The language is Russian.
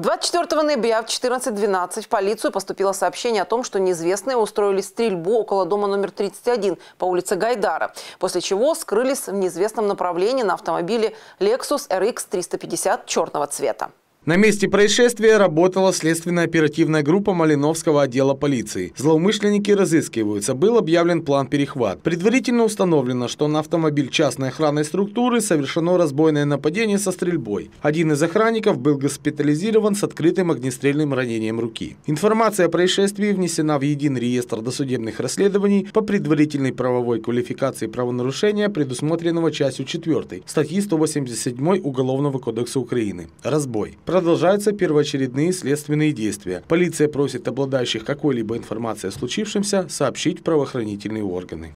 24 ноября в 14.12 в полицию поступило сообщение о том, что неизвестные устроили стрельбу около дома номер 31 по улице Гайдара, после чего скрылись в неизвестном направлении на автомобиле Lexus RX 350 черного цвета. На месте происшествия работала следственно-оперативная группа Малиновского отдела полиции. Злоумышленники разыскиваются. Был объявлен план перехват. Предварительно установлено, что на автомобиль частной охранной структуры совершено разбойное нападение со стрельбой. Один из охранников был госпитализирован с открытым огнестрельным ранением руки. Информация о происшествии внесена в единый реестр досудебных расследований по предварительной правовой квалификации правонарушения, предусмотренного частью 4 статьи 187 Уголовного кодекса Украины. Разбой. Продолжаются первоочередные следственные действия. Полиция просит обладающих какой-либо информацией о случившемся сообщить в правоохранительные органы.